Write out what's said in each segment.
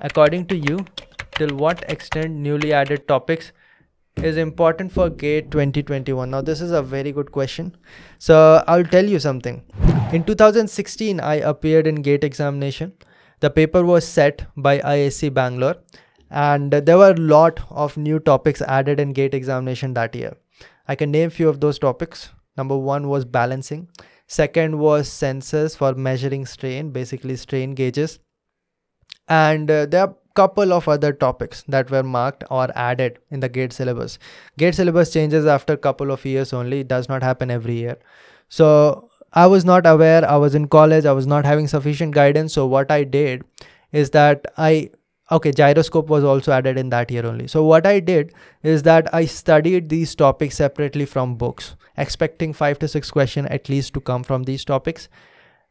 According to you, till what extent newly added topics is important for GATE 2021? Now, this is a very good question. So, I'll tell you something. In 2016, I appeared in GATE examination. The paper was set by IAC Bangalore, and there were a lot of new topics added in GATE examination that year. I can name few of those topics. Number one was balancing. Second was sensors for measuring strain, basically strain gauges and uh, there are couple of other topics that were marked or added in the gate syllabus gate syllabus changes after couple of years only it does not happen every year so i was not aware i was in college i was not having sufficient guidance so what i did is that i okay gyroscope was also added in that year only so what i did is that i studied these topics separately from books expecting 5 to 6 question at least to come from these topics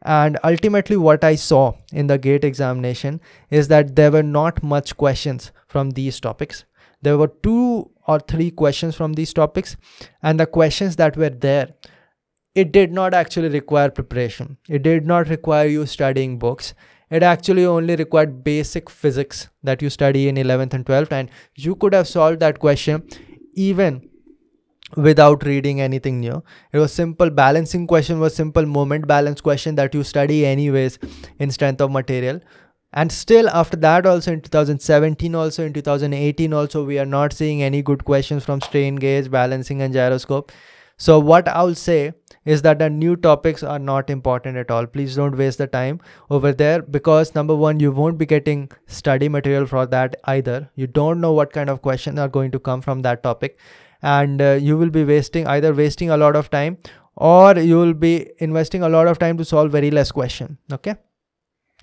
and ultimately what i saw in the gate examination is that there were not much questions from these topics there were two or three questions from these topics and the questions that were there it did not actually require preparation it did not require you studying books it actually only required basic physics that you study in 11th and 12th and you could have solved that question even without reading anything new it was simple balancing question was simple moment balance question that you study anyways in strength of material and still after that also in 2017 also in 2018 also we are not seeing any good questions from strain gauge balancing and gyroscope so what i'll say is that the new topics are not important at all please don't waste the time over there because number one you won't be getting study material for that either you don't know what kind of questions are going to come from that topic and uh, you will be wasting either wasting a lot of time or you will be investing a lot of time to solve very less question okay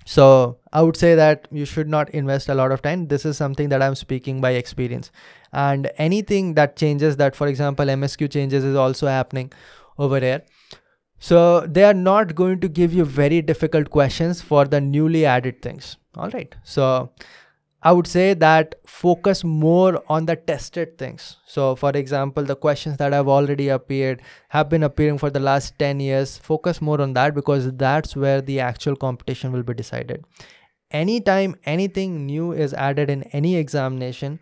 so i would say that you should not invest a lot of time this is something that i'm speaking by experience and anything that changes that for example msq changes is also happening over here so they are not going to give you very difficult questions for the newly added things all right so I would say that focus more on the tested things. So, for example, the questions that have already appeared have been appearing for the last 10 years. Focus more on that because that's where the actual competition will be decided. Anytime anything new is added in any examination,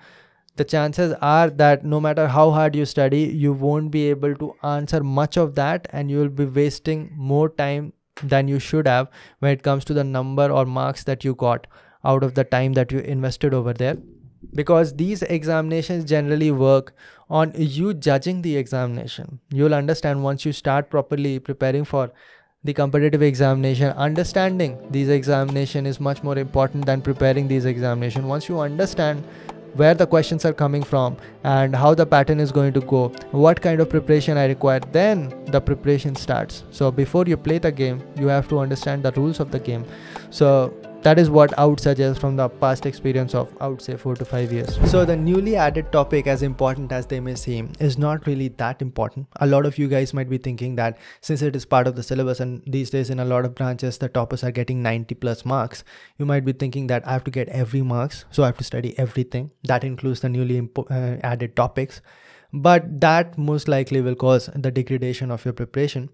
the chances are that no matter how hard you study, you won't be able to answer much of that and you will be wasting more time than you should have when it comes to the number or marks that you got out of the time that you invested over there because these examinations generally work on you judging the examination you'll understand once you start properly preparing for the competitive examination understanding these examination is much more important than preparing these examination once you understand where the questions are coming from and how the pattern is going to go what kind of preparation i require then the preparation starts so before you play the game you have to understand the rules of the game so that is what I would suggest from the past experience of I would say four to five years. So the newly added topic, as important as they may seem, is not really that important. A lot of you guys might be thinking that since it is part of the syllabus and these days in a lot of branches the toppers are getting 90 plus marks, you might be thinking that I have to get every marks, so I have to study everything. That includes the newly uh, added topics, but that most likely will cause the degradation of your preparation.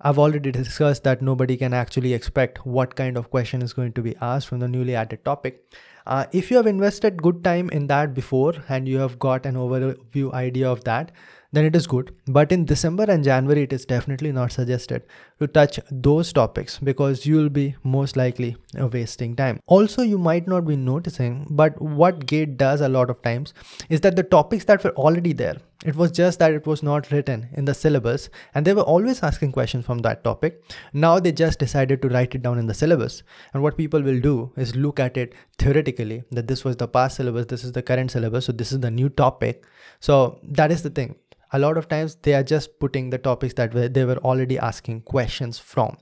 I've already discussed that nobody can actually expect what kind of question is going to be asked from the newly added topic. Uh, if you have invested good time in that before and you have got an overview idea of that, then it is good. But in December and January, it is definitely not suggested to touch those topics because you will be most likely wasting time. Also, you might not be noticing, but what Gate does a lot of times is that the topics that were already there, it was just that it was not written in the syllabus and they were always asking questions from that topic. Now they just decided to write it down in the syllabus. And what people will do is look at it theoretically that this was the past syllabus, this is the current syllabus, so this is the new topic. So that is the thing. A lot of times they are just putting the topics that they were already asking questions from.